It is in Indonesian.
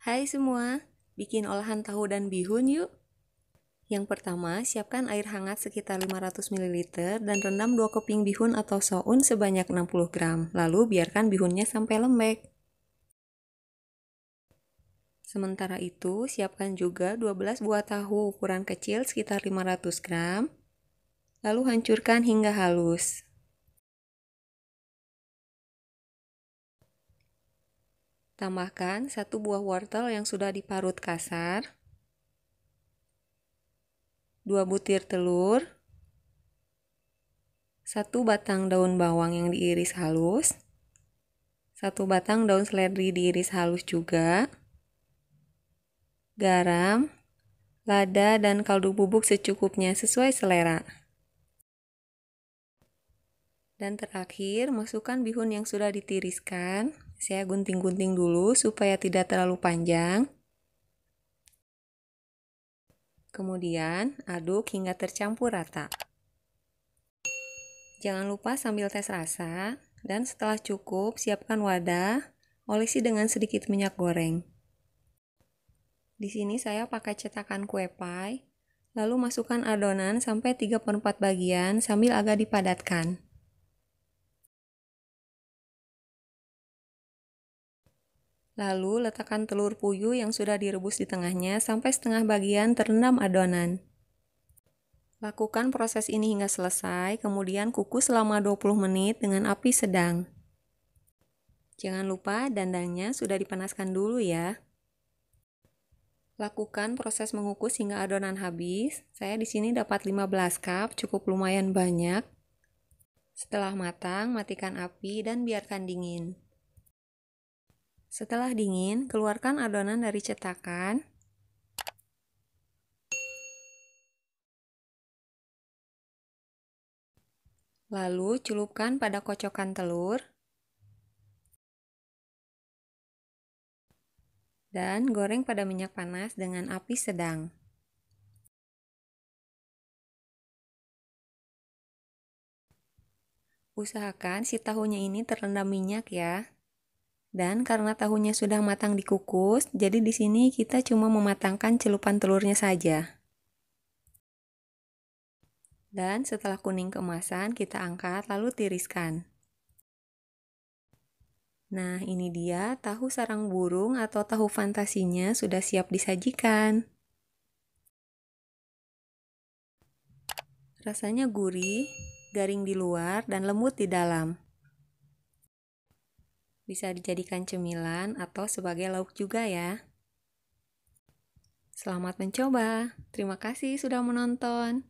Hai semua, bikin olahan tahu dan bihun yuk. Yang pertama, siapkan air hangat sekitar 500 ml dan rendam 2 keping bihun atau soun sebanyak 60 gram. Lalu biarkan bihunnya sampai lembek. Sementara itu, siapkan juga 12 buah tahu ukuran kecil sekitar 500 gram. Lalu hancurkan hingga halus. Tambahkan satu buah wortel yang sudah diparut kasar, dua butir telur, satu batang daun bawang yang diiris halus, satu batang daun seledri diiris halus juga, garam, lada, dan kaldu bubuk secukupnya sesuai selera. Dan terakhir, masukkan bihun yang sudah ditiriskan, saya gunting-gunting dulu supaya tidak terlalu panjang. Kemudian aduk hingga tercampur rata. Jangan lupa sambil tes rasa dan setelah cukup siapkan wadah, olesi dengan sedikit minyak goreng. Di sini saya pakai cetakan kue pie, lalu masukkan adonan sampai 3/4 bagian sambil agak dipadatkan. Lalu letakkan telur puyuh yang sudah direbus di tengahnya sampai setengah bagian terendam adonan. Lakukan proses ini hingga selesai, kemudian kukus selama 20 menit dengan api sedang. Jangan lupa dandangnya sudah dipanaskan dulu ya. Lakukan proses mengukus hingga adonan habis. Saya di sini dapat 15 cup, cukup lumayan banyak. Setelah matang, matikan api dan biarkan dingin. Setelah dingin, keluarkan adonan dari cetakan. Lalu celupkan pada kocokan telur. Dan goreng pada minyak panas dengan api sedang. Usahakan si tahunya ini terendam minyak ya. Dan karena tahunya sudah matang dikukus, jadi di sini kita cuma mematangkan celupan telurnya saja. Dan setelah kuning kemasan kita angkat lalu tiriskan. Nah, ini dia tahu sarang burung atau tahu fantasinya sudah siap disajikan. Rasanya gurih, garing di luar, dan lembut di dalam. Bisa dijadikan cemilan atau sebagai lauk juga ya. Selamat mencoba. Terima kasih sudah menonton.